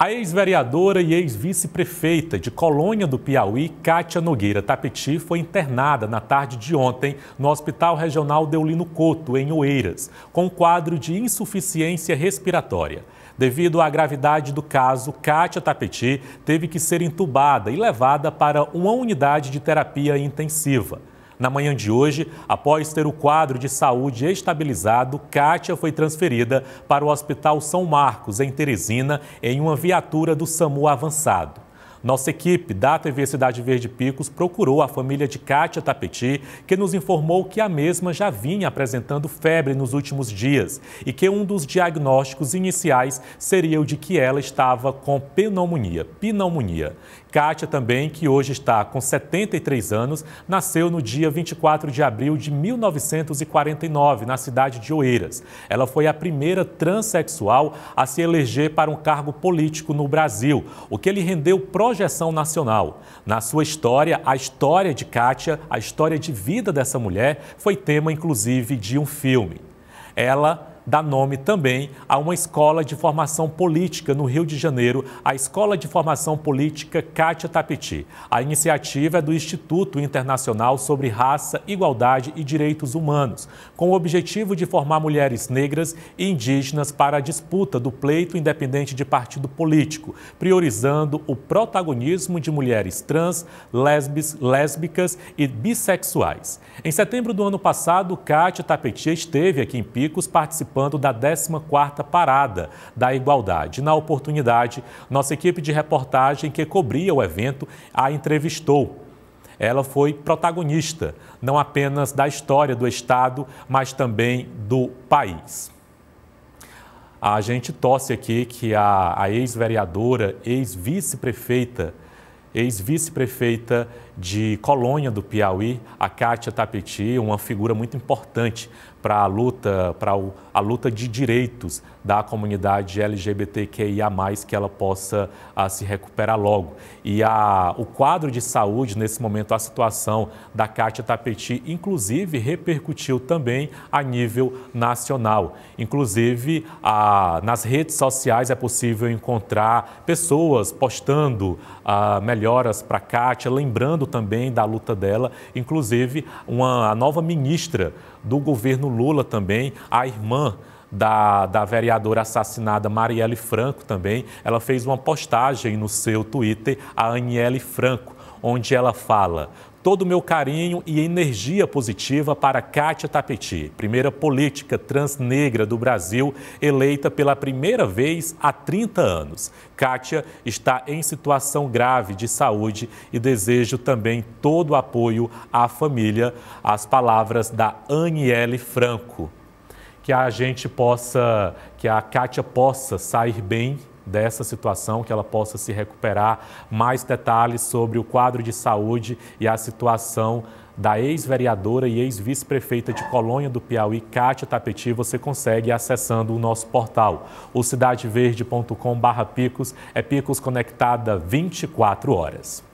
A ex-vereadora e ex-vice-prefeita de Colônia do Piauí, Kátia Nogueira Tapeti, foi internada na tarde de ontem no Hospital Regional Deulino Couto, em Oeiras, com um quadro de insuficiência respiratória. Devido à gravidade do caso, Kátia Tapeti teve que ser entubada e levada para uma unidade de terapia intensiva. Na manhã de hoje, após ter o quadro de saúde estabilizado, Kátia foi transferida para o Hospital São Marcos, em Teresina, em uma viatura do SAMU avançado. Nossa equipe da TV Cidade Verde Picos procurou a família de Kátia Tapeti, que nos informou que a mesma já vinha apresentando febre nos últimos dias e que um dos diagnósticos iniciais seria o de que ela estava com pneumonia. Pneumonia. Kátia também, que hoje está com 73 anos, nasceu no dia 24 de abril de 1949, na cidade de Oeiras. Ela foi a primeira transexual a se eleger para um cargo político no Brasil, o que lhe rendeu pró projeção nacional. Na sua história, a história de Kátia, a história de vida dessa mulher, foi tema inclusive de um filme. Ela dá nome também a uma escola de formação política no Rio de Janeiro, a Escola de Formação Política Cátia Tapiti. A iniciativa é do Instituto Internacional sobre Raça, Igualdade e Direitos Humanos, com o objetivo de formar mulheres negras e indígenas para a disputa do pleito independente de partido político, priorizando o protagonismo de mulheres trans, lésbis, lésbicas e bissexuais. Em setembro do ano passado, Cátia Tapeti esteve aqui em Picos participando participando da 14ª Parada da Igualdade. Na oportunidade, nossa equipe de reportagem que cobria o evento a entrevistou. Ela foi protagonista não apenas da história do Estado, mas também do país. A gente torce aqui que a, a ex-vereadora, ex-vice-prefeita, ex-vice-prefeita de Colônia do Piauí, a Kátia Tapeti, uma figura muito importante para a luta, para a luta de direitos da comunidade LGBTQIA+, que ela possa a, ah, se recuperar logo. E a, o quadro de saúde, nesse momento, a situação da Kátia Tapeti, inclusive, repercutiu também a nível nacional. Inclusive, a, nas redes sociais é possível encontrar pessoas postando ah, melhoras para a Cátia, lembrando também da luta dela, inclusive uma, a nova ministra do governo Lula também, a irmã da, da, vereadora assassinada Marielle Franco também, ela fez uma postagem no seu Twitter, a Aniele Franco, onde ela fala: todo o meu carinho e energia positiva para Kátia Tapeti, primeira política trans negra do Brasil, eleita pela primeira vez há 30 anos. Kátia está em situação grave de saúde e desejo também todo o apoio à família. As palavras da Aniele Franco. Que a gente possa, que a Kátia possa sair bem dessa situação, que ela possa se recuperar. Mais detalhes sobre o quadro de saúde e a situação da ex-vereadora e ex-vice-prefeita de Colônia do Piauí, Cátia Tapeti, você consegue acessando o nosso portal, o cidadeverde.com/picos, é Picos Conectada 24 horas.